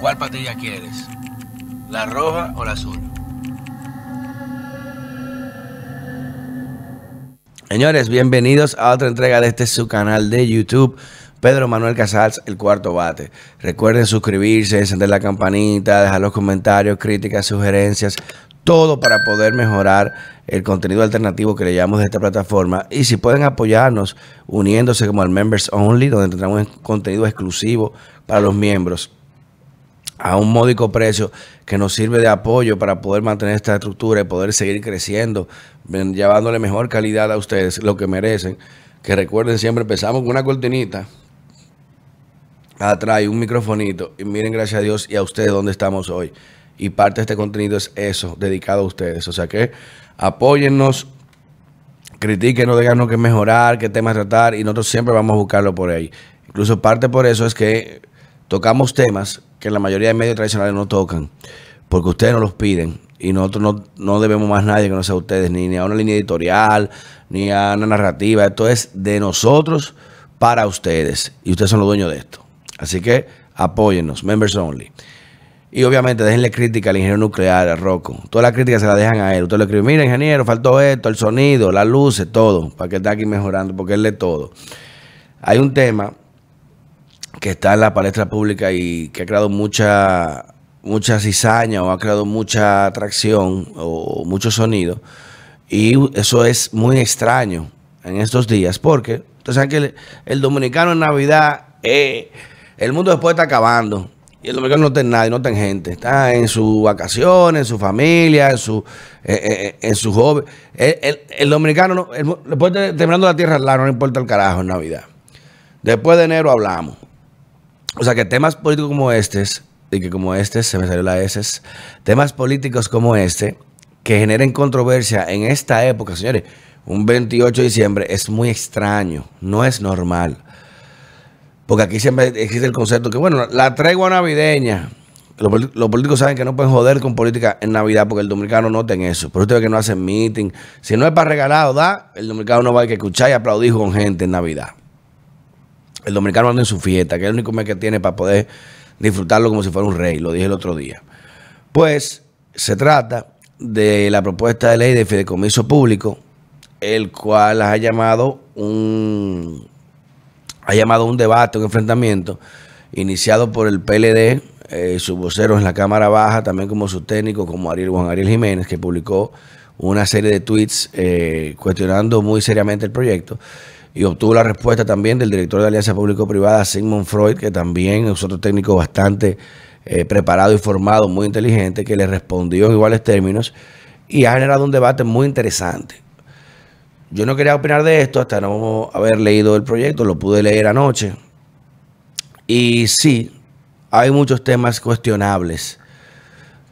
¿Cuál patilla quieres? ¿La roja o la azul? Señores, bienvenidos a otra entrega de este su canal de YouTube. Pedro Manuel Casals, el cuarto bate. Recuerden suscribirse, encender la campanita, dejar los comentarios, críticas, sugerencias, todo para poder mejorar el contenido alternativo que le llamamos de esta plataforma. Y si pueden apoyarnos uniéndose como al Members Only, donde tendremos contenido exclusivo para los miembros a un módico precio que nos sirve de apoyo para poder mantener esta estructura y poder seguir creciendo, llevándole mejor calidad a ustedes, lo que merecen. Que recuerden siempre, empezamos con una cortinita atrás y un microfonito. Y miren, gracias a Dios y a ustedes dónde estamos hoy. Y parte de este contenido es eso, dedicado a ustedes. O sea que apóyennos, no díganos que mejorar, qué temas tratar y nosotros siempre vamos a buscarlo por ahí. Incluso parte por eso es que tocamos temas que la mayoría de medios tradicionales no tocan, porque ustedes no los piden y nosotros no, debemos más nadie que no sea ustedes, ni, a una línea editorial, ni a una narrativa. Esto es de nosotros para ustedes y ustedes son los dueños de esto. Así que apóyennos, members only. Y obviamente déjenle crítica al ingeniero nuclear, a Rocco. Toda la crítica se la dejan a él. Usted le escribe, mira ingeniero, faltó esto, el sonido, las luces, todo, para que esté aquí mejorando, porque él lee todo. Hay un tema que está en la palestra pública y que ha creado mucha, mucha cizaña o ha creado mucha atracción o mucho sonido. Y eso es muy extraño en estos días porque ustedes saben que el, dominicano en Navidad, eh, el mundo después está acabando. Y el dominicano no está en nadie, no está en gente. Está en sus vacaciones, en su familia, en su, eh, eh, joven. en El, dominicano, después terminando la tierra no no importa el carajo en Navidad. Después de enero hablamos. O sea, que temas políticos como este, y que como este, se me salió la S, temas políticos como este, que generen controversia en esta época, señores, un 28 de diciembre es muy extraño, no es normal. Porque aquí siempre existe el concepto que, bueno, la tregua navideña. Los, políticos saben que no pueden joder con política en Navidad porque el dominicano no tiene eso. Por eso ve que no hacen meeting. Si no es para regalado, da, el dominicano no va a que escuchar y aplaudir con gente en Navidad. El dominicano anda en su fiesta, que es el único mes que tiene para poder disfrutarlo como si fuera un rey, lo dije el otro día. Pues se trata de la propuesta de ley de fideicomiso público, el cual ha llamado un ha llamado un debate, un enfrentamiento iniciado por el PLD, eh, sus voceros en la Cámara Baja, también como su técnico, como Ariel Juan Ariel Jiménez, que publicó una serie de tweets eh, cuestionando muy seriamente el proyecto y obtuvo la respuesta también del director de Alianza Público-Privada, Sigmund Freud, que también es otro técnico bastante eh, preparado y formado, muy inteligente, que le respondió en iguales términos y ha generado un debate muy interesante. Yo no quería opinar de esto hasta no haber leído el proyecto, lo pude leer anoche. Y sí, hay muchos temas cuestionables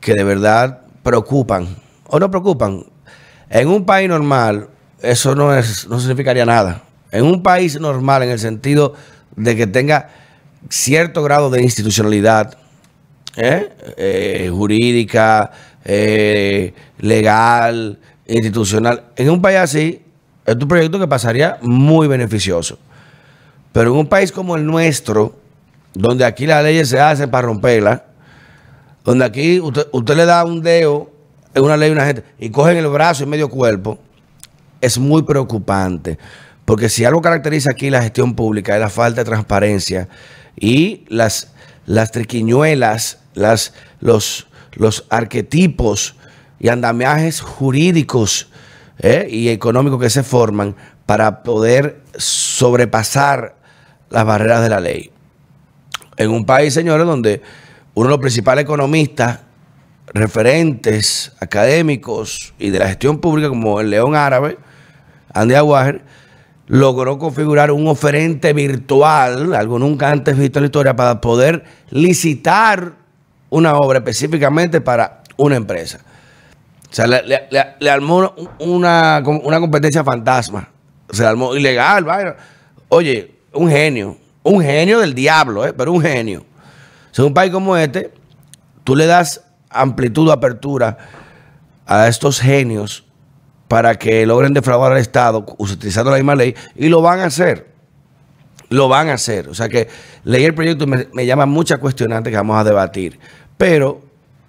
que de verdad preocupan o no preocupan. En un país normal, eso no, es, no significaría nada. En un país normal, en el sentido de que tenga cierto grado de institucionalidad ¿eh? Eh, jurídica, eh, legal, institucional, en un país así, es un proyecto que pasaría muy beneficioso. Pero en un país como el nuestro, donde aquí las leyes se hacen para romperlas, donde aquí usted, le da un dedo en una ley a una gente y cogen el brazo y medio cuerpo, es muy preocupante. Porque si algo caracteriza aquí la gestión pública es la falta de transparencia y las, las triquiñuelas, las, los, los arquetipos y andamiajes jurídicos eh, y económicos que se forman para poder sobrepasar las barreras de la ley. En un país, señores, donde uno de los principales economistas, referentes académicos y de la gestión pública, como el León Árabe, Andy Aguajer, logró configurar un oferente virtual, algo nunca antes visto en la historia, para poder licitar una obra específicamente para una empresa. O sea, le, armó una, competencia fantasma. Se armó ilegal, vaya. Oye, un genio. Un genio del diablo, eh, pero un genio. O un país como este, tú le das amplitud, apertura a estos genios para que logren defraudar al Estado utilizando la misma ley y lo van a hacer. Lo van a hacer. O sea que leí el proyecto me, me llama muchas cuestionantes que vamos a debatir. Pero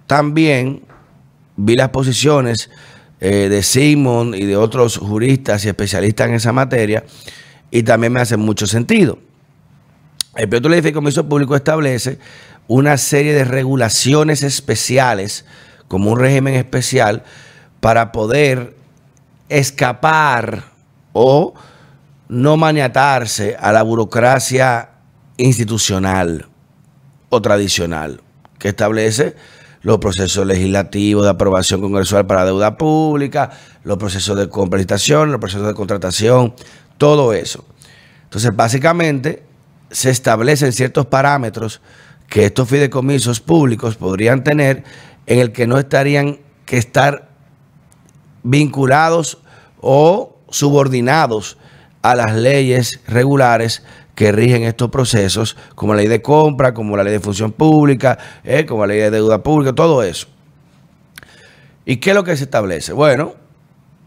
también vi las posiciones eh, de Simon y de otros juristas y especialistas en esa materia y también me hace mucho sentido. El proyecto de ley de fideicomiso público establece una serie de regulaciones especiales como un régimen especial para poder escapar o no maniatarse a la burocracia institucional o tradicional que establece los procesos legislativos de aprobación congresual para deuda pública, los procesos de compensación, los procesos de contratación, todo eso. Entonces, básicamente, se establecen ciertos parámetros que estos fideicomisos públicos podrían tener en el que no estarían que estar vinculados o subordinados a las leyes regulares que rigen estos procesos, como la ley de compra, como la ley de función pública, eh, como la ley de deuda pública, todo eso. ¿Y qué es lo que se establece? Bueno,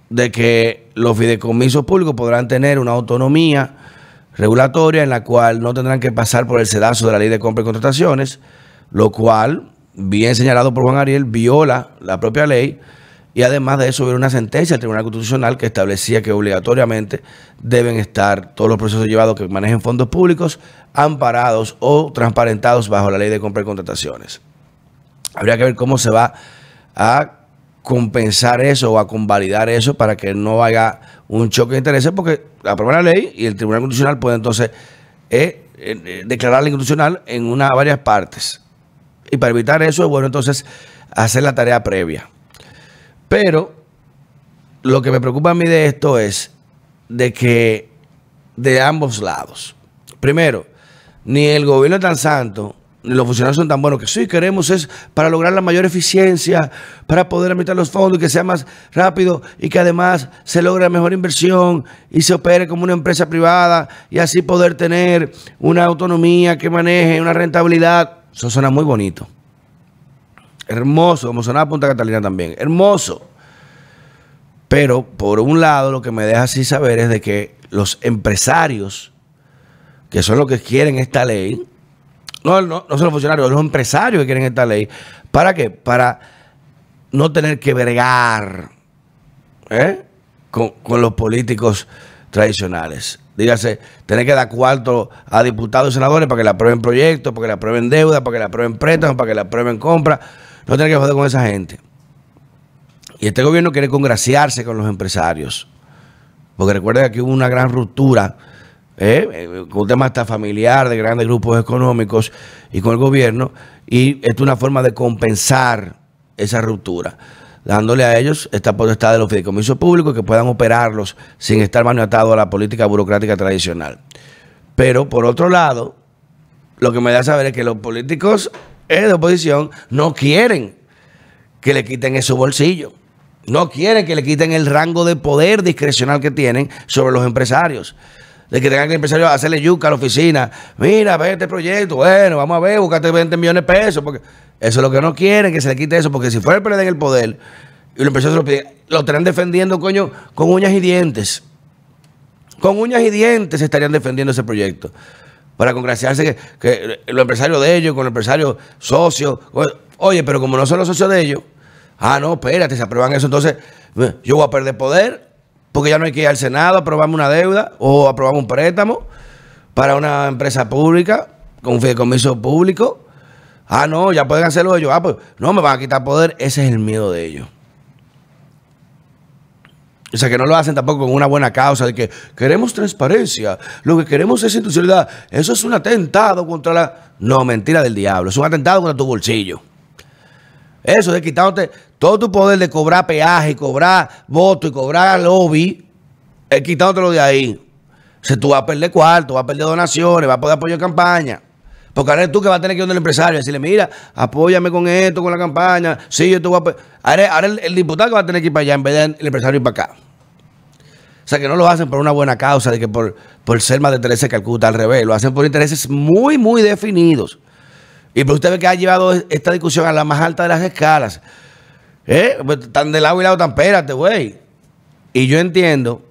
de que los fideicomisos públicos podrán tener una autonomía regulatoria en la cual no tendrán que pasar por el sedazo de la ley de compra y contrataciones, lo cual, bien señalado por Juan Ariel, viola la propia ley y además de eso, hubo una sentencia del Tribunal Constitucional que establecía que obligatoriamente deben estar todos los procesos llevados que manejen fondos públicos amparados o transparentados bajo la ley de compra y contrataciones. Habría que ver cómo se va a compensar eso o a convalidar eso para que no haya un choque de intereses, porque la primera ley y el Tribunal Constitucional puede entonces eh, eh, declarar la inconstitucional en una, varias partes. Y para evitar eso es bueno entonces hacer la tarea previa. Pero lo que me preocupa a mí de esto es de que de ambos lados. Primero, ni el gobierno es tan santo, ni los funcionarios son tan buenos que sí queremos es para lograr la mayor eficiencia, para poder aumentar los fondos y que sea más rápido y que además se logre mejor inversión y se opere como una empresa privada y así poder tener una autonomía que maneje una rentabilidad. Eso suena muy bonito hermoso, emocionada Punta Catalina también, hermoso. Pero por un lado lo que me deja así saber es de que los empresarios, que son los que quieren esta ley, no, no, son los funcionarios, los empresarios que quieren esta ley, ¿para qué? Para no tener que vergar ¿eh? con, los políticos tradicionales. Dígase, tener que dar cuarto a diputados y senadores para que le aprueben proyectos, para que le aprueben deuda, para que le aprueben préstamos, para que le aprueben compras. No tiene que joder con esa gente. Y este gobierno quiere congraciarse con los empresarios. Porque recuerda que hubo una gran ruptura, eh, con un tema hasta familiar de grandes grupos económicos y con el gobierno. Y esto es una forma de compensar esa ruptura, dándole a ellos esta potestad de los fideicomisos públicos que puedan operarlos sin estar maniatados a la política burocrática tradicional. Pero por otro lado, lo que me da a saber es que los políticos de oposición no quieren que le quiten ese bolsillo. No quieren que le quiten el rango de poder discrecional que tienen sobre los empresarios. De que tengan que el empresario hacerle yuca a la oficina. Mira, ve este proyecto. Bueno, vamos a ver, búscate 20 millones de pesos. Porque eso es lo que no quieren, que se le quite eso. Porque si fuera el PLD en el poder y los empresarios lo, lo estarían defendiendo, coño, con uñas y dientes. Con uñas y dientes estarían defendiendo ese proyecto para congraciarse que, los empresarios de ellos, con los empresarios socios. Oye, pero como no son los socios de ellos, ah, no, espérate, se aprueban eso, entonces eh, yo voy a perder poder, porque ya no hay que ir al Senado a aprobarme una deuda o aprobarme un préstamo para una empresa pública con un fideicomiso público. Ah, no, ya pueden hacerlo ellos. Ah, pues no, me van a quitar poder. Ese es el miedo de ellos. O sea, que no lo hacen tampoco con una buena causa, de que queremos transparencia, lo que queremos es institucionalidad. Eso es un atentado contra la... No, mentira del diablo, es un atentado contra tu bolsillo. Eso de quitándote todo tu poder de cobrar peaje, cobrar voto y cobrar lobby, es quitándotelo de ahí. O sea, tú vas a perder cuarto, vas a perder donaciones, vas a poder apoyo campaña. Porque ahora tú que vas a tener que ir donde el empresario y decirle, mira, apóyame con esto, con la campaña. Sí, yo te voy a... Ahora, ahora el, diputado que va a tener que ir para allá en vez del empresario ir para acá. O sea, que no lo hacen por una buena causa, de que por, por ser más de 13 al revés. Lo hacen por intereses muy, muy definidos. Y por pues usted ve que ha llevado esta discusión a la más alta de las escalas. ¿Eh? Pues, tan de lado y lado, tan espérate, güey. Y yo entiendo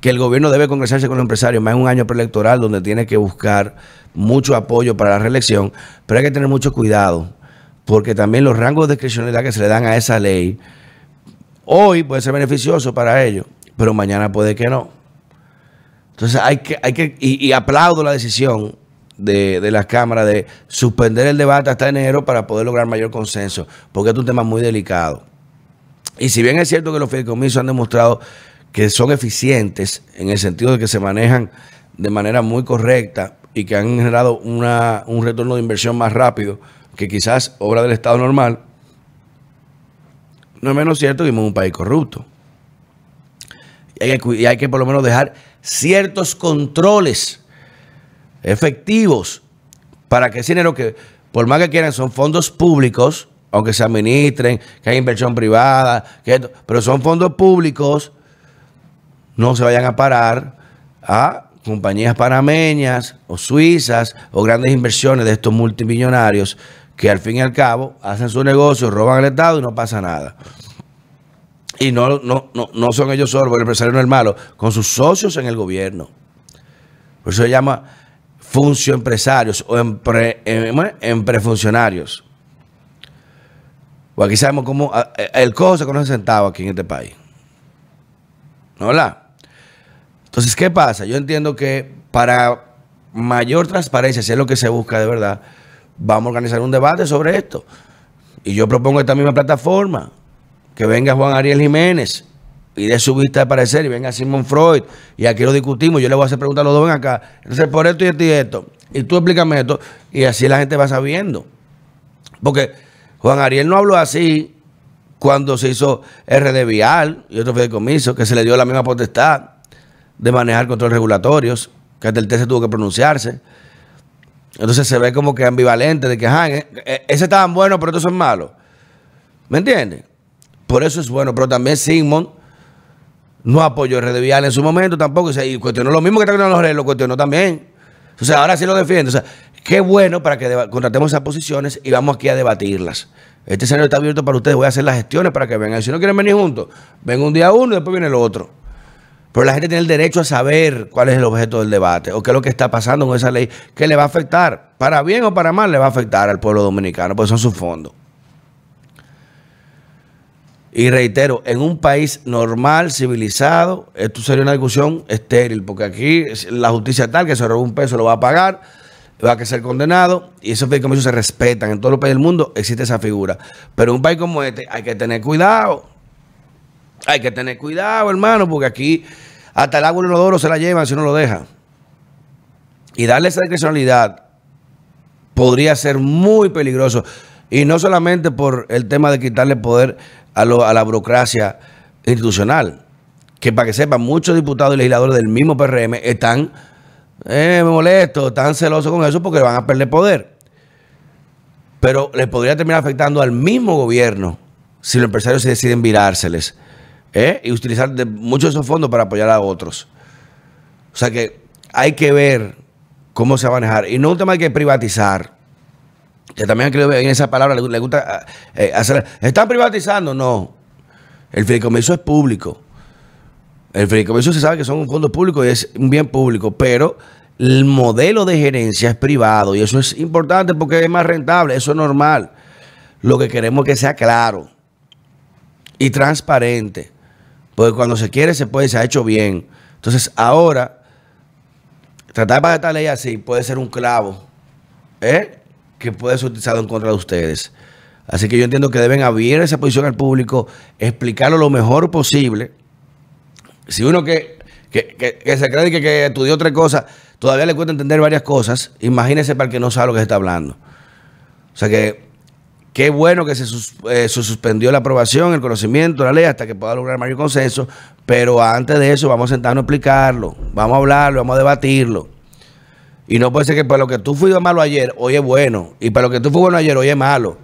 que el gobierno debe congresarse con los empresarios, más un año preelectoral donde tiene que buscar mucho apoyo para la reelección, pero hay que tener mucho cuidado, porque también los rangos de discrecionalidad que se le dan a esa ley, hoy puede ser beneficioso para ellos, pero mañana puede que no. Entonces hay que, hay que y, aplaudo la decisión de, de las cámaras de suspender el debate hasta enero para poder lograr mayor consenso, porque es un tema muy delicado. Y si bien es cierto que los fideicomisos han demostrado que son eficientes en el sentido de que se manejan de manera muy correcta y que han generado un retorno de inversión más rápido que quizás obra del Estado normal, no es menos cierto que en un país corrupto. Y hay, que, por lo menos dejar ciertos controles efectivos para que ese dinero que, por más que quieran, son fondos públicos, aunque se administren, que hay inversión privada, que pero son fondos públicos no se vayan a parar a compañías panameñas o suizas o grandes inversiones de estos multimillonarios que al fin y al cabo hacen su negocio, roban al Estado y no pasa nada. Y no, no, son ellos solos, porque el empresario no es malo, con sus socios en el gobierno. Por eso se llama empresarios o eh, emprefuncionarios. O aquí sabemos cómo eh, el cojo se conoce sentado aquí en este país. ¿No Hola. Entonces, ¿qué pasa? Yo entiendo que para mayor transparencia, si es lo que se busca de verdad, vamos a organizar un debate sobre esto. Y yo propongo esta misma plataforma, que venga Juan Ariel Jiménez y de su vista de parecer y venga Simon Freud y aquí lo discutimos, yo le voy a hacer preguntas a los dos, ven acá, entonces por esto y esto y esto, y tú explícame esto y así la gente va sabiendo. Porque Juan Ariel no habló así cuando se hizo RD Vial y otro comiso, que se le dio la misma potestad de manejar controles regulatorios, que hasta el TC tuvo que pronunciarse. Entonces se ve como que ambivalente, de que, ajá, eh, eh, ese estaban tan bueno, pero estos son malos. ¿Me entiendes? Por eso es bueno, pero también Sigmund no apoyó el Vial en su momento tampoco, y cuestionó lo mismo que está los redes, lo cuestionó también. O sea, ahora sí lo defiende. O sea, qué bueno para que contratemos esas posiciones y vamos aquí a debatirlas. Este escenario está abierto para ustedes. Voy a hacer las gestiones para que vengan. Si no quieren venir juntos, ven un día uno y después viene el otro. Pero la gente tiene el derecho a saber cuál es el objeto del debate o qué es lo que está pasando con esa ley que le va a afectar, para bien o para mal, le va a afectar al pueblo dominicano, porque son sus fondos. Y reitero, en un país normal, civilizado, esto sería una discusión estéril, porque aquí la justicia tal que se robó un peso lo va a pagar, va a ser condenado, y esos fideicomisos se respetan. En todos los países del mundo existe esa figura. Pero en un país como este hay que tener cuidado, hay que tener cuidado, hermano, porque aquí hasta el agua y el se la llevan si uno lo deja. Y darle esa discrecionalidad podría ser muy peligroso. Y no solamente por el tema de quitarle poder a, la burocracia institucional. Que para que sepan, muchos diputados y legisladores del mismo PRM están eh, molestos, están celosos con eso porque van a perder poder. Pero les podría terminar afectando al mismo gobierno si los empresarios se deciden virárseles. ¿Eh? y utilizar de muchos de esos fondos para apoyar a otros. O sea que hay que ver cómo se va a manejar. Y no un tema hay que privatizar. Que también creo en esa palabra le, gusta eh, eh, hacer. ¿Están privatizando? No. El fideicomiso es público. El fideicomiso se sabe que son un fondo público y es un bien público, pero el modelo de gerencia es privado y eso es importante porque es más rentable, eso es normal. Lo que queremos es que sea claro y transparente. Porque cuando se quiere, se puede, se ha hecho bien. Entonces, ahora, tratar pagar esta ley así puede ser un clavo ¿eh? que puede ser utilizado en contra de ustedes. Así que yo entiendo que deben abrir esa posición al público, explicarlo lo mejor posible. Si uno que, que, se cree que, estudió otra cosa, todavía le cuesta entender varias cosas, imagínese para el que no sabe lo que se está hablando. O sea que Qué bueno que eh, se, suspendió la aprobación, el conocimiento, la ley, hasta que pueda lograr mayor consenso. Pero antes de eso, vamos a sentarnos a explicarlo, vamos a hablarlo, vamos a debatirlo. Y no puede ser que para lo que tú fuiste malo ayer, hoy es bueno. Y para lo que tú fuiste bueno ayer, hoy es malo.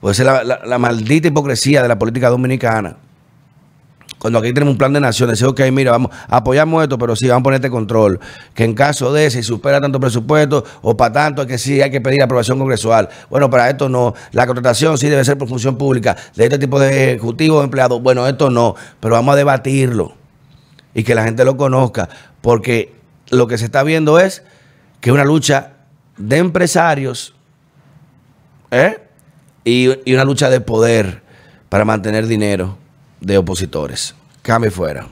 Puede ser la maldita hipocresía de la política dominicana cuando aquí tenemos un plan de nación, ok, mira, vamos, apoyamos esto, pero sí, vamos a poner este control. Que en caso de, si supera tanto presupuesto o para tanto, que sí, hay que pedir aprobación congresual. Bueno, para esto no. La contratación sí debe ser por función pública, de este tipo de ejecutivos, empleados. Bueno, esto no, pero vamos a debatirlo y que la gente lo conozca, porque lo que se está viendo es que una lucha de empresarios ¿eh? y una lucha de poder para mantener dinero de opositores. Cami fuera.